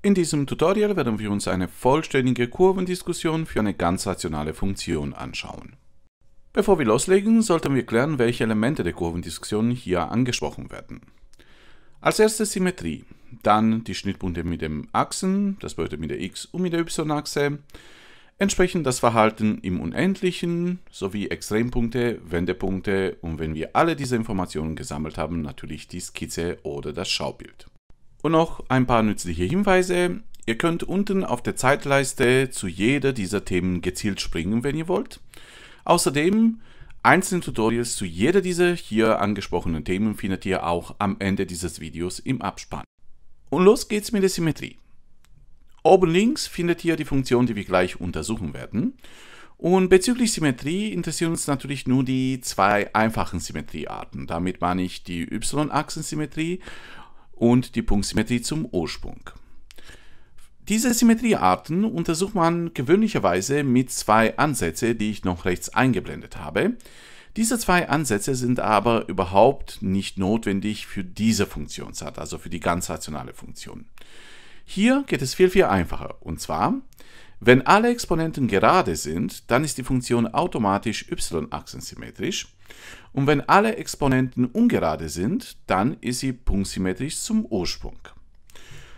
In diesem Tutorial werden wir uns eine vollständige Kurvendiskussion für eine ganzrationale Funktion anschauen. Bevor wir loslegen, sollten wir klären, welche Elemente der Kurvendiskussion hier angesprochen werden. Als erstes Symmetrie, dann die Schnittpunkte mit den Achsen, das bedeutet mit der x- und mit der y-Achse, entsprechend das Verhalten im Unendlichen sowie Extrempunkte, Wendepunkte und wenn wir alle diese Informationen gesammelt haben, natürlich die Skizze oder das Schaubild. Und noch ein paar nützliche Hinweise. Ihr könnt unten auf der Zeitleiste zu jeder dieser Themen gezielt springen, wenn ihr wollt. Außerdem einzelne Tutorials zu jeder dieser hier angesprochenen Themen findet ihr auch am Ende dieses Videos im Abspann. Und los geht's mit der Symmetrie. Oben links findet ihr die Funktion, die wir gleich untersuchen werden. Und bezüglich Symmetrie interessieren uns natürlich nur die zwei einfachen Symmetriearten. Damit meine ich die Y-Achsensymmetrie und die Punktsymmetrie zum Ursprung. Diese Symmetriearten untersucht man gewöhnlicherweise mit zwei Ansätzen, die ich noch rechts eingeblendet habe. Diese zwei Ansätze sind aber überhaupt nicht notwendig für diese Funktionsart, also für die ganz rationale Funktion. Hier geht es viel, viel einfacher. Und zwar, wenn alle Exponenten gerade sind, dann ist die Funktion automatisch y-achsensymmetrisch. Und wenn alle Exponenten ungerade sind, dann ist sie punktsymmetrisch zum Ursprung.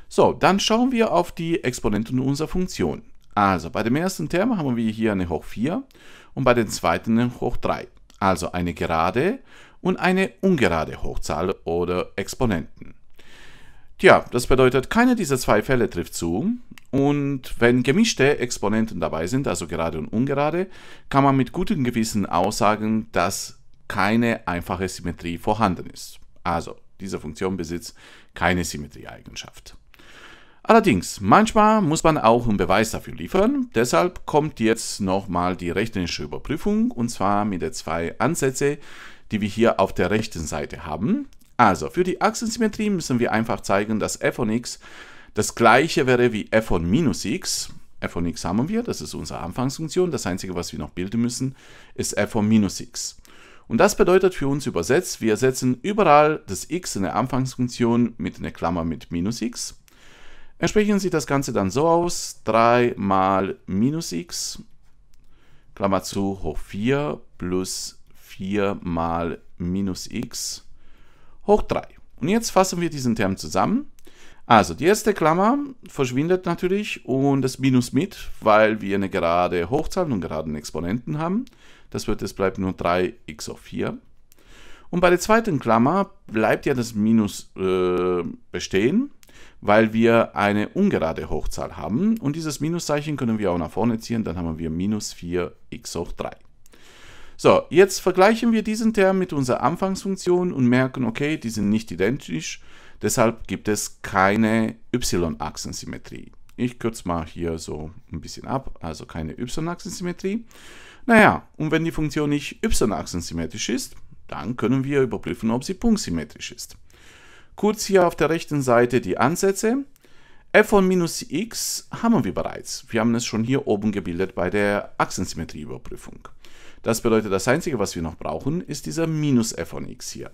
So, dann schauen wir auf die Exponenten unserer Funktion. Also, bei dem ersten Term haben wir hier eine hoch 4 und bei dem zweiten eine hoch 3. Also eine gerade und eine ungerade Hochzahl oder Exponenten. Tja, das bedeutet, keiner dieser zwei Fälle trifft zu. Und wenn gemischte Exponenten dabei sind, also gerade und ungerade, kann man mit gutem Gewissen aussagen, dass keine einfache Symmetrie vorhanden ist. Also diese Funktion besitzt keine Symmetrieeigenschaft. Allerdings, manchmal muss man auch einen Beweis dafür liefern. Deshalb kommt jetzt nochmal die rechnerische Überprüfung und zwar mit den zwei Ansätzen, die wir hier auf der rechten Seite haben. Also für die Achsensymmetrie müssen wir einfach zeigen, dass f von x das gleiche wäre wie f von minus x f von x haben wir, das ist unsere Anfangsfunktion. Das Einzige, was wir noch bilden müssen, ist f von minus x. Und das bedeutet für uns übersetzt, wir ersetzen überall das x in der Anfangsfunktion mit einer Klammer mit minus x. Entsprechend sieht das Ganze dann so aus, 3 mal minus x, Klammer zu, hoch 4 plus 4 mal minus x hoch 3. Und jetzt fassen wir diesen Term zusammen. Also die erste Klammer verschwindet natürlich und das Minus mit, weil wir eine gerade Hochzahl und einen geraden Exponenten haben. Das wird, es bleibt nur 3x auf 4. Und bei der zweiten Klammer bleibt ja das Minus äh, bestehen, weil wir eine ungerade Hochzahl haben. Und dieses Minuszeichen können wir auch nach vorne ziehen, dann haben wir minus 4x hoch 3. So, jetzt vergleichen wir diesen Term mit unserer Anfangsfunktion und merken, okay, die sind nicht identisch, deshalb gibt es keine y-Achsensymmetrie. Ich kürze mal hier so ein bisschen ab, also keine y-Achsensymmetrie. Naja, und wenn die Funktion nicht y-achsensymmetrisch ist, dann können wir überprüfen, ob sie punktsymmetrisch ist. Kurz hier auf der rechten Seite die Ansätze. f von minus x haben wir bereits. Wir haben es schon hier oben gebildet bei der Achsensymmetrieüberprüfung. Das bedeutet, das Einzige, was wir noch brauchen, ist dieser minus f von x hier.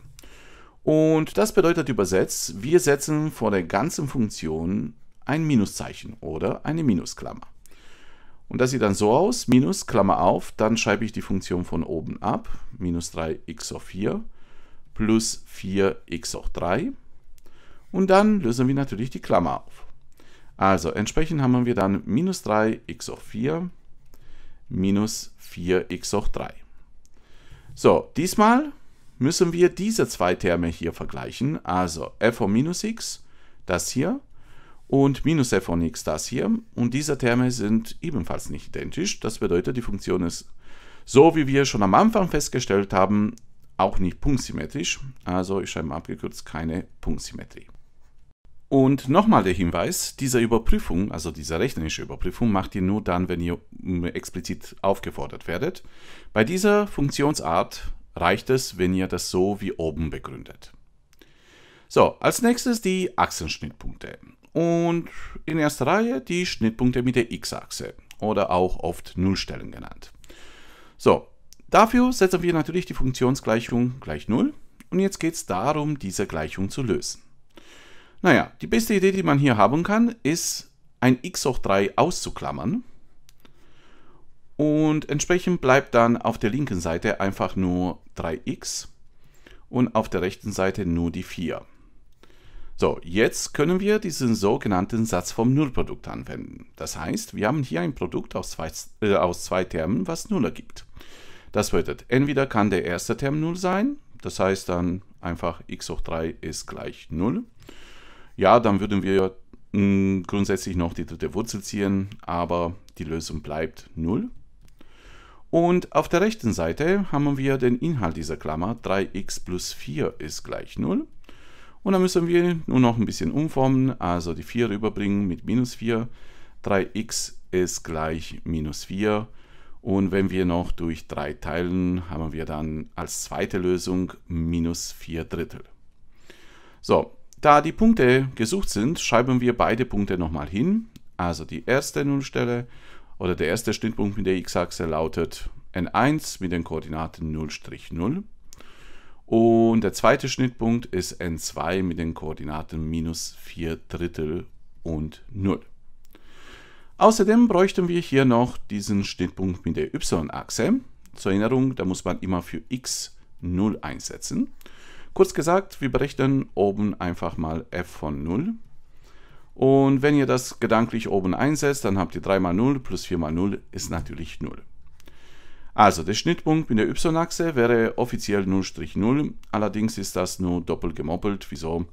Und das bedeutet übersetzt, wir setzen vor der ganzen Funktion ein Minuszeichen oder eine Minusklammer. Und das sieht dann so aus, minus, Klammer auf, dann schreibe ich die Funktion von oben ab, minus 3x hoch 4 plus 4x hoch 3. Und dann lösen wir natürlich die Klammer auf. Also entsprechend haben wir dann minus 3x hoch 4 minus 4x hoch 3. So, diesmal müssen wir diese zwei Terme hier vergleichen, also f von minus x, das hier, und minus f von x das hier. Und diese Terme sind ebenfalls nicht identisch. Das bedeutet, die Funktion ist, so wie wir schon am Anfang festgestellt haben, auch nicht punktsymmetrisch. Also ich schreibe mal abgekürzt keine Punktsymmetrie. Und nochmal der Hinweis, diese Überprüfung, also diese rechnerische Überprüfung, macht ihr nur dann, wenn ihr mm, explizit aufgefordert werdet. Bei dieser Funktionsart reicht es, wenn ihr das so wie oben begründet. So, als nächstes die Achsenschnittpunkte und in erster Reihe die Schnittpunkte mit der x-Achse oder auch oft Nullstellen genannt. So, dafür setzen wir natürlich die Funktionsgleichung gleich 0 und jetzt geht es darum, diese Gleichung zu lösen. Naja, die beste Idee, die man hier haben kann, ist ein x hoch 3 auszuklammern und entsprechend bleibt dann auf der linken Seite einfach nur 3x und auf der rechten Seite nur die 4. So, jetzt können wir diesen sogenannten Satz vom Nullprodukt anwenden. Das heißt, wir haben hier ein Produkt aus zwei, äh, aus zwei Termen, was Null ergibt. Das bedeutet, entweder kann der erste Term Null sein, das heißt dann einfach x hoch 3 ist gleich 0. Ja, dann würden wir hm, grundsätzlich noch die dritte Wurzel ziehen, aber die Lösung bleibt 0. Und auf der rechten Seite haben wir den Inhalt dieser Klammer, 3x plus 4 ist gleich 0. Und dann müssen wir nur noch ein bisschen umformen, also die 4 rüberbringen mit minus 4. 3x ist gleich minus 4. Und wenn wir noch durch 3 teilen, haben wir dann als zweite Lösung minus 4 Drittel. So, da die Punkte gesucht sind, schreiben wir beide Punkte nochmal hin. Also die erste Nullstelle oder der erste Schnittpunkt mit der x-Achse lautet n1 mit den Koordinaten 0,0 und der zweite Schnittpunkt ist N2 mit den Koordinaten minus 4 Drittel und 0. Außerdem bräuchten wir hier noch diesen Schnittpunkt mit der y-Achse. Zur Erinnerung, da muss man immer für x 0 einsetzen. Kurz gesagt, wir berechnen oben einfach mal f von 0. Und wenn ihr das gedanklich oben einsetzt, dann habt ihr 3 mal 0 plus 4 mal 0 ist natürlich 0. Also der Schnittpunkt mit der y-Achse wäre offiziell 0,0, allerdings ist das nur doppelt gemoppelt. Wieso?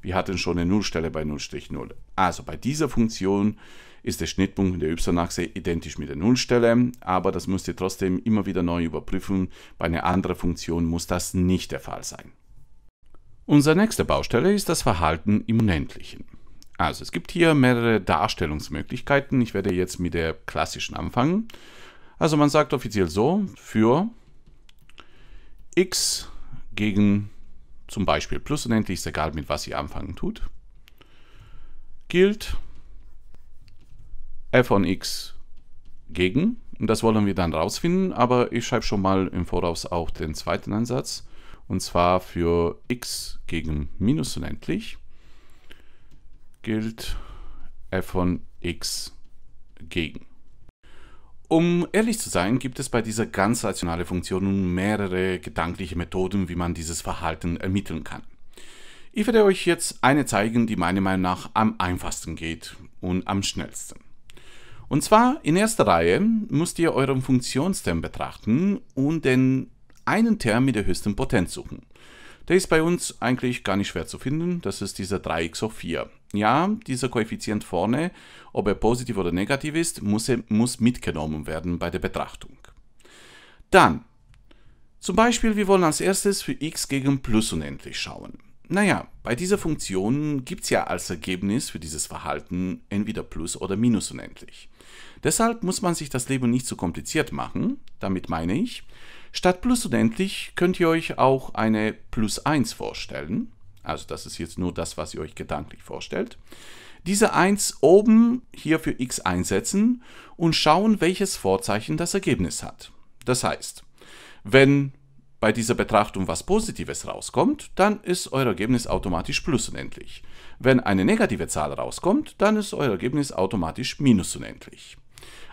Wir hatten schon eine Nullstelle bei 0,0. Also bei dieser Funktion ist der Schnittpunkt mit der y-Achse identisch mit der Nullstelle, aber das müsst ihr trotzdem immer wieder neu überprüfen. Bei einer anderen Funktion muss das nicht der Fall sein. Unsere nächste Baustelle ist das Verhalten im Unendlichen. Also es gibt hier mehrere Darstellungsmöglichkeiten. Ich werde jetzt mit der klassischen anfangen. Also man sagt offiziell so, für x gegen zum Beispiel plus unendlich, ist egal mit was ihr anfangen tut, gilt f von x gegen, und das wollen wir dann rausfinden, aber ich schreibe schon mal im Voraus auch den zweiten Ansatz, und zwar für x gegen minus unendlich gilt f von x gegen. Um ehrlich zu sein, gibt es bei dieser ganz ganzrationalen Funktion mehrere gedankliche Methoden, wie man dieses Verhalten ermitteln kann. Ich werde euch jetzt eine zeigen, die meiner Meinung nach am einfachsten geht und am schnellsten. Und zwar in erster Reihe müsst ihr euren Funktionsterm betrachten und den einen Term mit der höchsten Potenz suchen. Der ist bei uns eigentlich gar nicht schwer zu finden, das ist dieser 3x hoch 4 ja, dieser Koeffizient vorne, ob er positiv oder negativ ist, muss, muss mitgenommen werden bei der Betrachtung. Dann, zum Beispiel, wir wollen als erstes für x gegen plus unendlich schauen. Naja, bei dieser Funktion gibt es ja als Ergebnis für dieses Verhalten entweder plus oder minus unendlich. Deshalb muss man sich das Leben nicht zu so kompliziert machen, damit meine ich, statt plus unendlich könnt ihr euch auch eine plus 1 vorstellen. Also das ist jetzt nur das, was ihr euch gedanklich vorstellt. Diese 1 oben hier für x einsetzen und schauen, welches Vorzeichen das Ergebnis hat. Das heißt, wenn bei dieser Betrachtung was Positives rauskommt, dann ist euer Ergebnis automatisch plus unendlich. Wenn eine negative Zahl rauskommt, dann ist euer Ergebnis automatisch minus unendlich.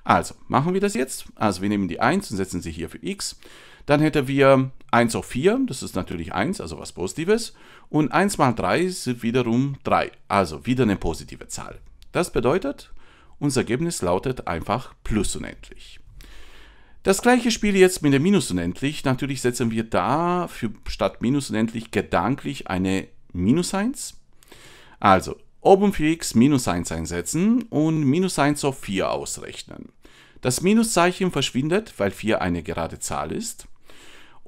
Also, machen wir das jetzt. Also wir nehmen die 1 und setzen sie hier für x dann hätten wir 1 auf 4, das ist natürlich 1, also was Positives. Und 1 mal 3 sind wiederum 3, also wieder eine positive Zahl. Das bedeutet, unser Ergebnis lautet einfach plus unendlich. Das gleiche Spiel jetzt mit der Minus unendlich. Natürlich setzen wir da für statt Minus unendlich gedanklich eine Minus 1. Also oben für x Minus 1 einsetzen und Minus 1 auf 4 ausrechnen. Das Minuszeichen verschwindet, weil 4 eine gerade Zahl ist.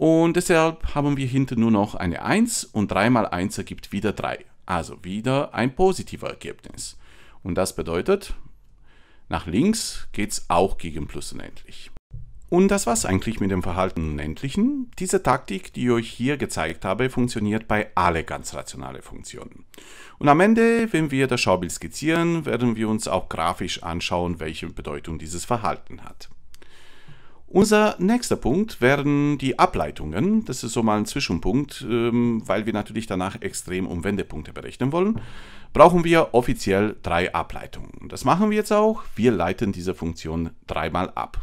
Und deshalb haben wir hinten nur noch eine 1 und 3 mal 1 ergibt wieder 3. Also wieder ein positiver Ergebnis. Und das bedeutet, nach links geht es auch gegen Plus unendlich. Und das war's eigentlich mit dem Verhalten Unendlichen. Diese Taktik, die ich euch hier gezeigt habe, funktioniert bei alle ganz rationale Funktionen. Und am Ende, wenn wir das Schaubild skizzieren, werden wir uns auch grafisch anschauen, welche Bedeutung dieses Verhalten hat. Unser nächster Punkt wären die Ableitungen. Das ist so mal ein Zwischenpunkt, ähm, weil wir natürlich danach extrem um Wendepunkte berechnen wollen. Brauchen wir offiziell drei Ableitungen. Das machen wir jetzt auch. Wir leiten diese Funktion dreimal ab.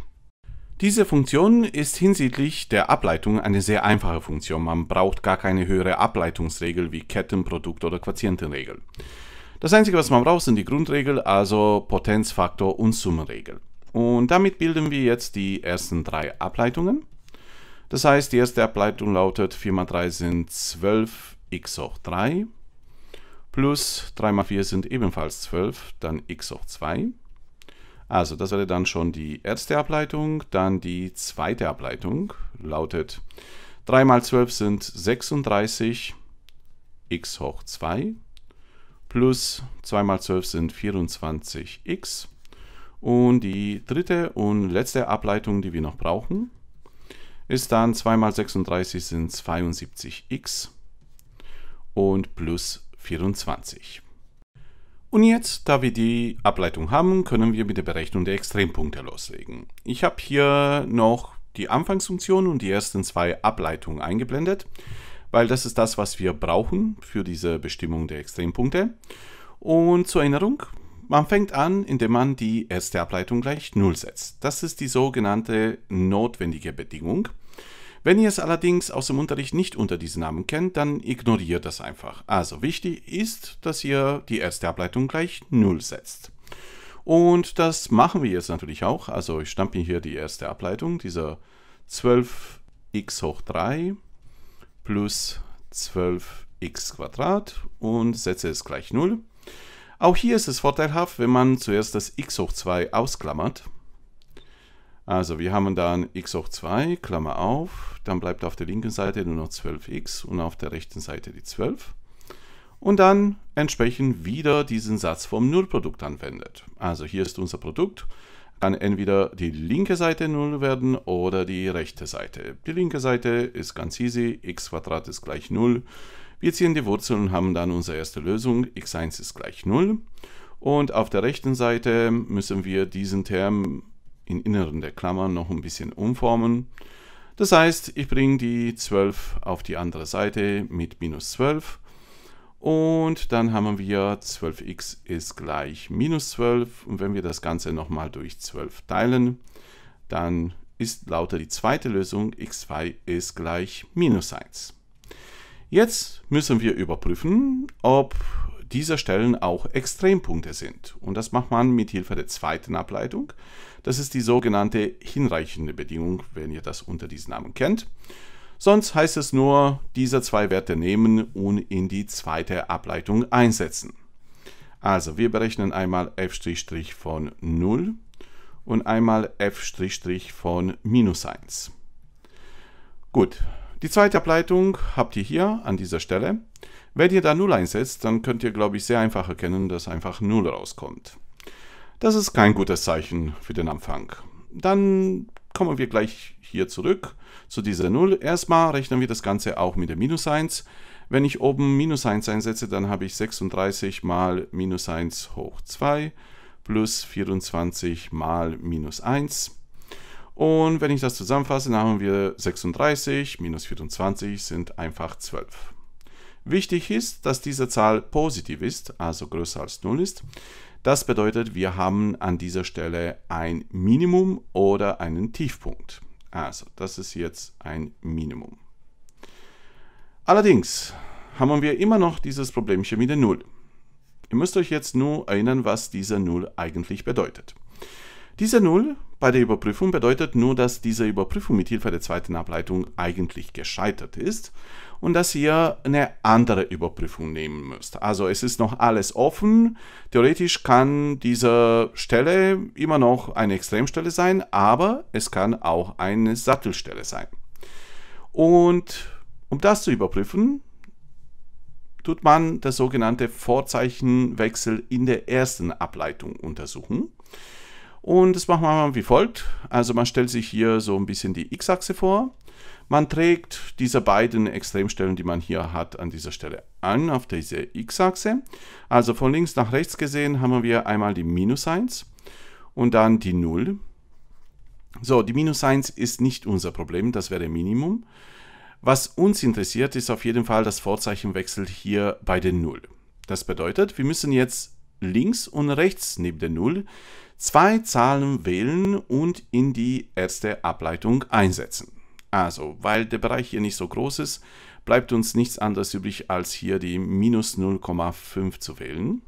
Diese Funktion ist hinsichtlich der Ableitung eine sehr einfache Funktion. Man braucht gar keine höhere Ableitungsregel wie Kettenprodukt oder Quotientenregel. Das Einzige, was man braucht, sind die Grundregel, also Potenzfaktor und Summenregel. Und damit bilden wir jetzt die ersten drei Ableitungen. Das heißt, die erste Ableitung lautet 4 mal 3 sind 12x hoch 3 plus 3 mal 4 sind ebenfalls 12, dann x hoch 2. Also das wäre dann schon die erste Ableitung. Dann die zweite Ableitung lautet 3 mal 12 sind 36 x hoch 2 plus 2 mal 12 sind 24x und die dritte und letzte Ableitung, die wir noch brauchen, ist dann 2 mal 36 sind 72x und plus 24. Und jetzt, da wir die Ableitung haben, können wir mit der Berechnung der Extrempunkte loslegen. Ich habe hier noch die Anfangsfunktion und die ersten zwei Ableitungen eingeblendet, weil das ist das, was wir brauchen für diese Bestimmung der Extrempunkte. Und zur Erinnerung, man fängt an, indem man die erste Ableitung gleich 0 setzt. Das ist die sogenannte notwendige Bedingung. Wenn ihr es allerdings aus dem Unterricht nicht unter diesen Namen kennt, dann ignoriert das einfach. Also wichtig ist, dass ihr die erste Ableitung gleich 0 setzt. Und das machen wir jetzt natürlich auch. Also ich stampfe hier die erste Ableitung, dieser 12x hoch 3 plus 12x Quadrat und setze es gleich 0. Auch hier ist es vorteilhaft, wenn man zuerst das x hoch 2 ausklammert. Also wir haben dann x hoch 2, Klammer auf, dann bleibt auf der linken Seite nur noch 12x und auf der rechten Seite die 12. Und dann entsprechend wieder diesen Satz vom Nullprodukt anwendet. Also hier ist unser Produkt, kann entweder die linke Seite 0 werden oder die rechte Seite. Die linke Seite ist ganz easy, x ist gleich 0 wir ziehen die Wurzeln und haben dann unsere erste Lösung, x1 ist gleich 0. Und auf der rechten Seite müssen wir diesen Term im Inneren der Klammer noch ein bisschen umformen. Das heißt, ich bringe die 12 auf die andere Seite mit minus 12. Und dann haben wir 12x ist gleich minus 12. Und wenn wir das Ganze nochmal durch 12 teilen, dann ist lauter die zweite Lösung x2 ist gleich minus 1. Jetzt müssen wir überprüfen, ob diese Stellen auch Extrempunkte sind. Und das macht man mit Hilfe der zweiten Ableitung. Das ist die sogenannte hinreichende Bedingung, wenn ihr das unter diesem Namen kennt. Sonst heißt es nur, diese zwei Werte nehmen und in die zweite Ableitung einsetzen. Also wir berechnen einmal f' von 0 und einmal f' von minus 1. Gut, die zweite Ableitung habt ihr hier an dieser Stelle. Wenn ihr da 0 einsetzt, dann könnt ihr, glaube ich, sehr einfach erkennen, dass einfach 0 rauskommt. Das ist kein gutes Zeichen für den Anfang. Dann kommen wir gleich hier zurück zu dieser 0. Erstmal rechnen wir das Ganze auch mit der Minus 1. Wenn ich oben Minus 1 einsetze, dann habe ich 36 mal Minus 1 hoch 2 plus 24 mal Minus 1 und wenn ich das zusammenfasse, dann haben wir 36 minus 24 sind einfach 12. Wichtig ist, dass diese Zahl positiv ist, also größer als 0 ist. Das bedeutet, wir haben an dieser Stelle ein Minimum oder einen Tiefpunkt. Also, das ist jetzt ein Minimum. Allerdings haben wir immer noch dieses Problemchen mit der 0. Ihr müsst euch jetzt nur erinnern, was diese 0 eigentlich bedeutet. Diese Null bei der Überprüfung bedeutet nur, dass diese Überprüfung mit Hilfe der zweiten Ableitung eigentlich gescheitert ist und dass ihr eine andere Überprüfung nehmen müsst. Also es ist noch alles offen. Theoretisch kann diese Stelle immer noch eine Extremstelle sein, aber es kann auch eine Sattelstelle sein. Und um das zu überprüfen, tut man das sogenannte Vorzeichenwechsel in der ersten Ableitung untersuchen. Und das machen wir wie folgt. Also man stellt sich hier so ein bisschen die x-Achse vor. Man trägt diese beiden Extremstellen, die man hier hat, an dieser Stelle an, auf diese x-Achse. Also von links nach rechts gesehen haben wir einmal die Minus 1 und dann die 0. So, die Minus 1 ist nicht unser Problem, das wäre Minimum. Was uns interessiert, ist auf jeden Fall das Vorzeichenwechsel hier bei den 0. Das bedeutet, wir müssen jetzt links und rechts neben der 0 zwei Zahlen wählen und in die erste Ableitung einsetzen. Also, weil der Bereich hier nicht so groß ist, bleibt uns nichts anderes übrig, als hier die minus 0,5 zu wählen.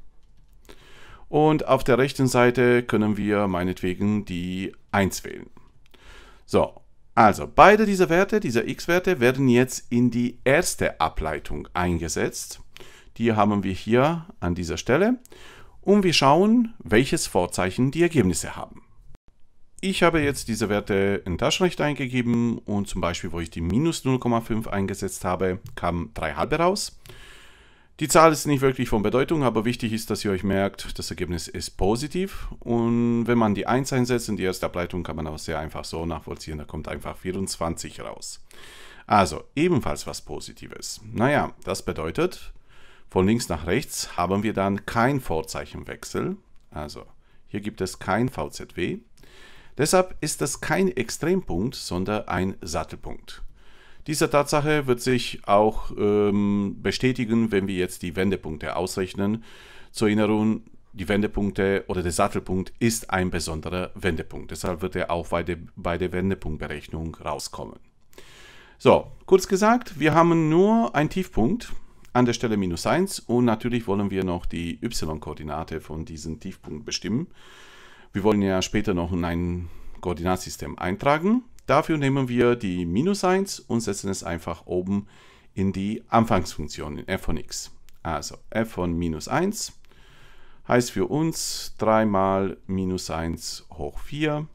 Und auf der rechten Seite können wir meinetwegen die 1 wählen. So, also beide dieser Werte, dieser x-Werte, werden jetzt in die erste Ableitung eingesetzt. Die haben wir hier an dieser Stelle und wir schauen, welches Vorzeichen die Ergebnisse haben. Ich habe jetzt diese Werte in Taschenrecht eingegeben und zum Beispiel, wo ich die minus 0,5 eingesetzt habe, kam 3 halbe raus. Die Zahl ist nicht wirklich von Bedeutung, aber wichtig ist, dass ihr euch merkt, das Ergebnis ist positiv. Und wenn man die 1 einsetzt in die erste Ableitung, kann man auch sehr einfach so nachvollziehen, da kommt einfach 24 raus. Also ebenfalls was Positives. Naja, das bedeutet, von links nach rechts haben wir dann kein Vorzeichenwechsel. Also hier gibt es kein VZW. Deshalb ist das kein Extrempunkt, sondern ein Sattelpunkt. Diese Tatsache wird sich auch ähm, bestätigen, wenn wir jetzt die Wendepunkte ausrechnen. Zur Erinnerung, die Wendepunkte oder der Sattelpunkt ist ein besonderer Wendepunkt. Deshalb wird er auch bei der, bei der Wendepunktberechnung rauskommen. So, kurz gesagt, wir haben nur einen Tiefpunkt, an der Stelle minus 1 und natürlich wollen wir noch die y-Koordinate von diesem Tiefpunkt bestimmen. Wir wollen ja später noch in ein Koordinatsystem eintragen. Dafür nehmen wir die minus 1 und setzen es einfach oben in die Anfangsfunktion in f von x. Also f von minus 1 heißt für uns 3 mal minus 1 hoch 4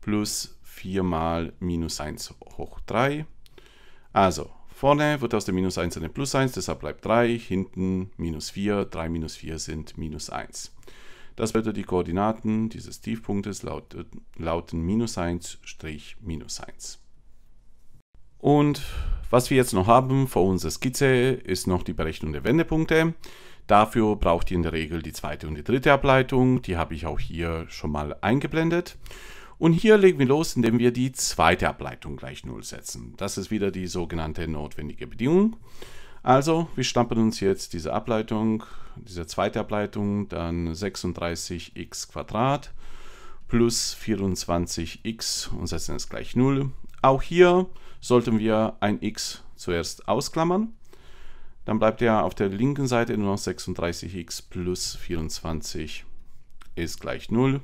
plus 4 mal minus 1 hoch 3. Also Vorne wird aus der minus 1 eine plus 1, deshalb bleibt 3, hinten minus 4, 3 minus 4 sind minus 1. Das bedeutet, die Koordinaten dieses Tiefpunktes lauten, lauten minus 1, Strich minus 1. Und was wir jetzt noch haben vor unserer Skizze ist noch die Berechnung der Wendepunkte. Dafür braucht ihr in der Regel die zweite und die dritte Ableitung. Die habe ich auch hier schon mal eingeblendet. Und hier legen wir los, indem wir die zweite Ableitung gleich 0 setzen. Das ist wieder die sogenannte notwendige Bedingung. Also, wir stampfen uns jetzt diese Ableitung, diese zweite Ableitung, dann 36x plus 24x und setzen es gleich 0. Auch hier sollten wir ein x zuerst ausklammern. Dann bleibt ja auf der linken Seite nur noch 36x plus 24 ist gleich 0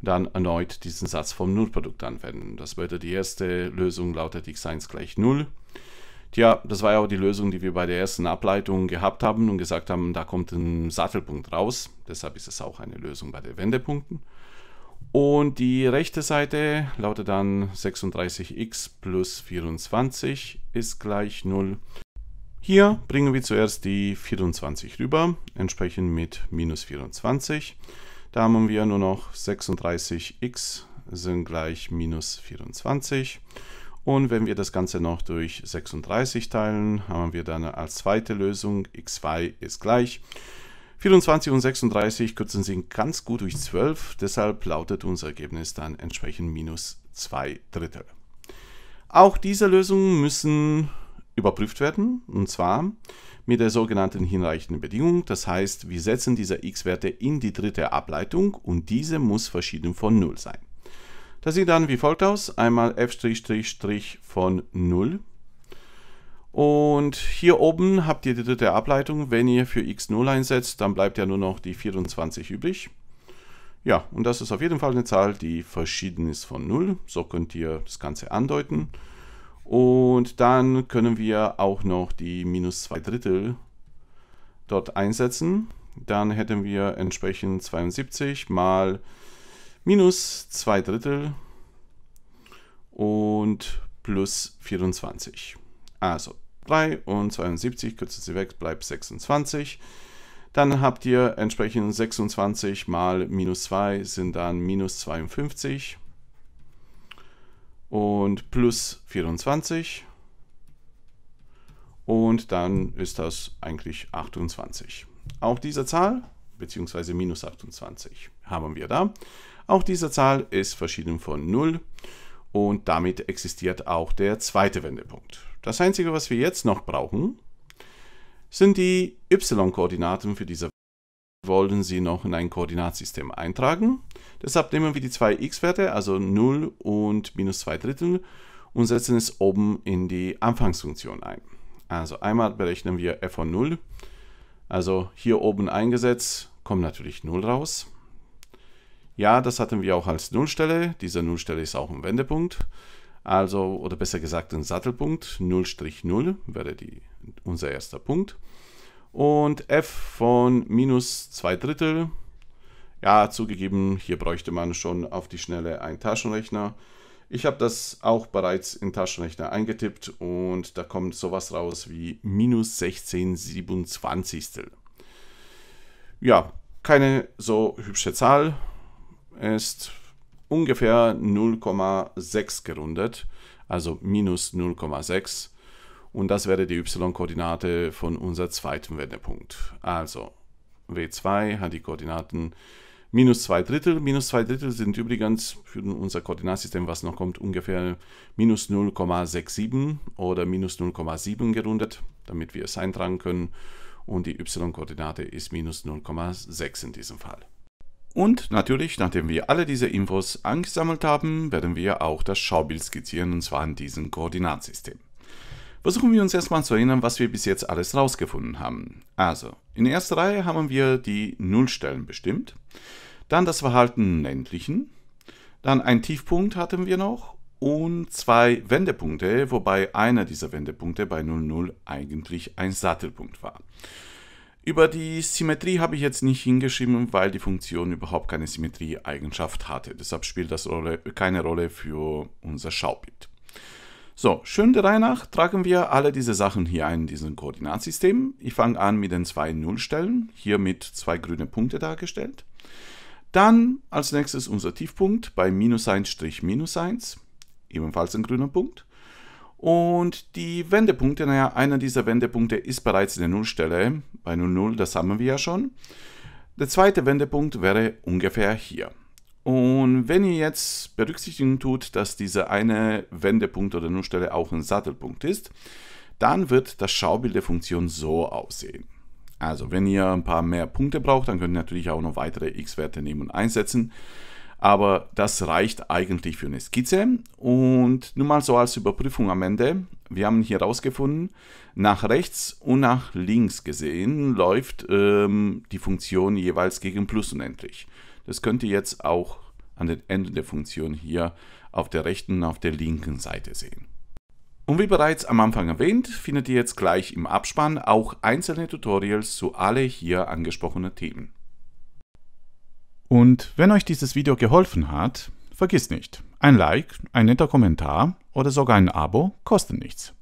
und dann erneut diesen Satz vom Nullprodukt anwenden. Das bedeutet, die erste Lösung lautet x1 gleich 0. Tja, das war ja auch die Lösung, die wir bei der ersten Ableitung gehabt haben und gesagt haben, da kommt ein Sattelpunkt raus. Deshalb ist es auch eine Lösung bei den Wendepunkten. Und die rechte Seite lautet dann 36x plus 24 ist gleich 0. Hier bringen wir zuerst die 24 rüber, entsprechend mit minus 24. Da haben wir nur noch 36x sind gleich minus 24. Und wenn wir das Ganze noch durch 36 teilen, haben wir dann als zweite Lösung x2 ist gleich. 24 und 36 kürzen sich ganz gut durch 12, deshalb lautet unser Ergebnis dann entsprechend minus 2 Drittel. Auch diese Lösungen müssen überprüft werden, und zwar mit der sogenannten hinreichenden Bedingung. Das heißt, wir setzen diese x-Werte in die dritte Ableitung und diese muss verschieden von 0 sein. Das sieht dann wie folgt aus. Einmal f' von 0. Und hier oben habt ihr die dritte Ableitung. Wenn ihr für x0 einsetzt, dann bleibt ja nur noch die 24 übrig. Ja, und das ist auf jeden Fall eine Zahl, die verschieden ist von 0. So könnt ihr das Ganze andeuten. Und dann können wir auch noch die minus 2 Drittel dort einsetzen. Dann hätten wir entsprechend 72 mal minus 2 Drittel und plus 24. Also 3 und 72 kürzen Sie weg, bleibt 26. Dann habt ihr entsprechend 26 mal minus 2 sind dann minus 52 und plus 24 und dann ist das eigentlich 28. Auch diese Zahl, beziehungsweise minus 28, haben wir da. Auch diese Zahl ist verschieden von 0 und damit existiert auch der zweite Wendepunkt. Das Einzige, was wir jetzt noch brauchen, sind die y-Koordinaten für diese wollen sie noch in ein Koordinatsystem eintragen. Deshalb nehmen wir die zwei x-Werte, also 0 und minus 2 Drittel, und setzen es oben in die Anfangsfunktion ein. Also einmal berechnen wir f von 0. Also hier oben eingesetzt, kommt natürlich 0 raus. Ja, das hatten wir auch als Nullstelle. Diese Nullstelle ist auch ein Wendepunkt. Also, oder besser gesagt ein Sattelpunkt. 0-0 wäre die, unser erster Punkt und f von minus 2 Drittel. Ja, zugegeben, hier bräuchte man schon auf die Schnelle einen Taschenrechner. Ich habe das auch bereits in Taschenrechner eingetippt und da kommt sowas raus wie minus 16 27. Ja, keine so hübsche Zahl. Ist ungefähr 0,6 gerundet, also minus 0,6. Und das wäre die y-Koordinate von unserem zweiten Wendepunkt. Also W2 hat die Koordinaten minus 2 Drittel. Minus 2 Drittel sind übrigens für unser Koordinatsystem, was noch kommt, ungefähr minus 0,67 oder minus 0,7 gerundet, damit wir es eintragen können. Und die y-Koordinate ist minus 0,6 in diesem Fall. Und natürlich, nachdem wir alle diese Infos angesammelt haben, werden wir auch das Schaubild skizzieren, und zwar in diesem Koordinatsystem. Versuchen wir uns erstmal zu erinnern, was wir bis jetzt alles rausgefunden haben. Also, in erster Reihe haben wir die Nullstellen bestimmt, dann das Verhalten ländlichen, dann einen Tiefpunkt hatten wir noch und zwei Wendepunkte, wobei einer dieser Wendepunkte bei 00 eigentlich ein Sattelpunkt war. Über die Symmetrie habe ich jetzt nicht hingeschrieben, weil die Funktion überhaupt keine Symmetrieeigenschaft hatte. Deshalb spielt das Rolle, keine Rolle für unser Schaubild. So, schön der Reihe nach tragen wir alle diese Sachen hier ein in diesem Koordinatsystem. Ich fange an mit den zwei Nullstellen, hier mit zwei grüne Punkte dargestellt. Dann als nächstes unser Tiefpunkt bei minus 1 Strich minus 1, ebenfalls ein grüner Punkt. Und die Wendepunkte, naja, einer dieser Wendepunkte ist bereits in der Nullstelle, bei 00, das haben wir ja schon. Der zweite Wendepunkt wäre ungefähr hier. Und wenn ihr jetzt berücksichtigen tut, dass diese eine Wendepunkt oder Nullstelle auch ein Sattelpunkt ist, dann wird das Schaubild der Funktion so aussehen. Also wenn ihr ein paar mehr Punkte braucht, dann könnt ihr natürlich auch noch weitere x-Werte nehmen und einsetzen. Aber das reicht eigentlich für eine Skizze. Und nun mal so als Überprüfung am Ende. Wir haben hier rausgefunden, nach rechts und nach links gesehen läuft ähm, die Funktion jeweils gegen Plus unendlich. Das könnt ihr jetzt auch an den Enden der Funktion hier auf der rechten und auf der linken Seite sehen. Und wie bereits am Anfang erwähnt, findet ihr jetzt gleich im Abspann auch einzelne Tutorials zu alle hier angesprochenen Themen. Und wenn euch dieses Video geholfen hat, vergiss nicht, ein Like, ein netter Kommentar oder sogar ein Abo kosten nichts.